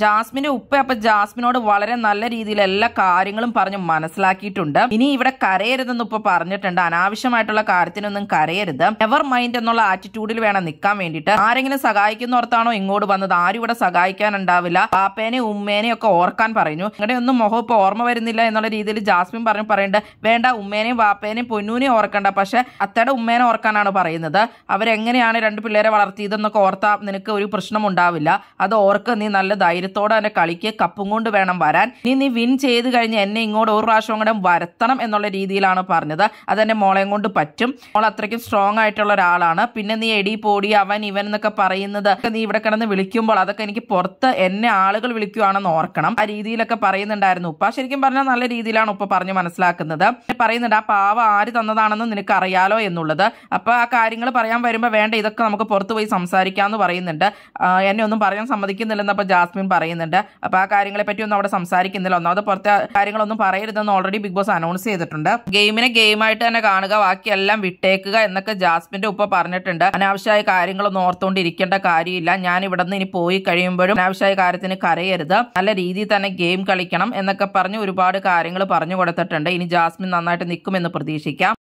ജാസ്മിന്റെ ഉപ്പ അപ്പൊ ജാസ്മിനോട് വളരെ നല്ല രീതിയിൽ എല്ലാ കാര്യങ്ങളും പറഞ്ഞു മനസ്സിലാക്കിയിട്ടുണ്ട് ഇനി ഇവിടെ കരയരുതെന്ന് ഉപ്പ പറഞ്ഞിട്ടുണ്ട് അനാവശ്യമായിട്ടുള്ള കാര്യത്തിനൊന്നും കരയരുത് എവർ മൈൻഡ് എന്നുള്ള ആറ്റിറ്റ്യൂഡിൽ വേണം നിൽക്കാൻ വേണ്ടിയിട്ട് ആരെങ്കിലും സഹായിക്കുന്ന ഓർത്താണോ ഇങ്ങോട്ട് വന്നത് ആരും ഇവിടെ സഹായിക്കാനുണ്ടാവില്ല പാപ്പേനെ ഉമ്മേനെ ഒക്കെ ഓർക്കാൻ പറഞ്ഞു ഇങ്ങടെ ഒന്നും മുഖം ഇപ്പൊ ഓർമ്മ വരുന്നില്ല എന്നുള്ള രീതിയിൽ ജാസ്മിൻ പറഞ്ഞു പറയേണ്ടത് വേണ്ട ഉമ്മേനെയും പാപ്പേനെയും പൊന്നൂനെയും ഓർക്കണ്ട പക്ഷെ അത്തയുടെ ഉമ്മേനെ ഓർക്കാനാണ് പറയുന്നത് അവരെങ്ങനെയാണ് രണ്ട് പിള്ളേരെ വളർത്തിയതെന്നൊക്കെ ഓർത്താ നിനക്ക് ഒരു പ്രശ്നം ഉണ്ടാവില്ല അത് ഓർക്ക് നീ നല്ല ധൈര്യം ധൈര്യത്തോടെ തന്നെ കളിക്ക് കപ്പും കൊണ്ട് വേണം വരാൻ ഇനി നീ വിൻ ചെയ്ത് കഴിഞ്ഞ് എന്നെ ഇങ്ങോട്ട് ഒരു പ്രാവശ്യം കൂടെ വരുത്തണം എന്നുള്ള രീതിയിലാണ് പറഞ്ഞത് അതെന്നെ മോളെയും കൊണ്ട് പറ്റും മോൾ അത്രയ്ക്കും സ്ട്രോങ് ആയിട്ടുള്ള ഒരാളാണ് പിന്നെ നീ എടി പോടി അവൻ ഇവൻ എന്നൊക്കെ പറയുന്നത് നീ ഇവിടെ കിടന്ന് വിളിക്കുമ്പോൾ അതൊക്കെ എനിക്ക് പുറത്ത് എന്നെ ആളുകൾ വിളിക്കുവാണെന്ന് ഓർക്കണം ആ രീതിയിലൊക്കെ പറയുന്നുണ്ടായിരുന്നു ഉപ്പ ശരിക്കും പറഞ്ഞാൽ നല്ല രീതിയിലാണ് ഉപ്പ പറഞ്ഞു മനസ്സിലാക്കുന്നത് പറയുന്നുണ്ട് ആ പാവ ആര് തന്നതാണെന്ന് നിനക്ക് അറിയാലോ എന്നുള്ളത് അപ്പൊ ആ കാര്യങ്ങൾ പറയാൻ വരുമ്പോ വേണ്ട ഇതൊക്കെ നമുക്ക് പുറത്തുപോയി പോയി സംസാരിക്കാമെന്ന് പറയുന്നുണ്ട് എന്നെ ഒന്നും പറയാൻ സമ്മതിക്കുന്നില്ലെന്ന് അപ്പൊ ജാസ്മിൻ പറയുന്നുണ്ട് അപ്പോൾ ആ കാര്യങ്ങളെ പറ്റി ഒന്നും അവിടെ സംസാരിക്കുന്നില്ല ഒന്നാമത് പുറത്തെ കാര്യങ്ങളൊന്നും പറയരുതെന്ന് ഓൾറെഡി ബിഗ് ബോസ് അനൗൺസ് ചെയ്തിട്ടുണ്ട് ഗെയിമിനെ ഗെയിമായിട്ട് തന്നെ കാണുക ബാക്കിയെല്ലാം വിട്ടേക്കുക എന്നൊക്കെ ജാസ്മിന്റെ ഉപ്പ പറഞ്ഞിട്ടുണ്ട് അനാവശ്യമായ കാര്യങ്ങളൊന്നും ഓർത്തുകൊണ്ടിരിക്കേണ്ട കാര്യമില്ല ഞാൻ ഇവിടെ നിന്ന് ഇനി പോയി കഴിയുമ്പോഴും അനാവശ്യമായ കാര്യത്തിന് കരയരുത് നല്ല രീതിയിൽ തന്നെ ഗെയിം കളിക്കണം എന്നൊക്കെ പറഞ്ഞ് ഒരുപാട് കാര്യങ്ങൾ പറഞ്ഞു കൊടുത്തിട്ടുണ്ട് ഇനി ജാസ്മിൻ നന്നായിട്ട് നിൽക്കുമെന്ന് പ്രതീക്ഷിക്കാം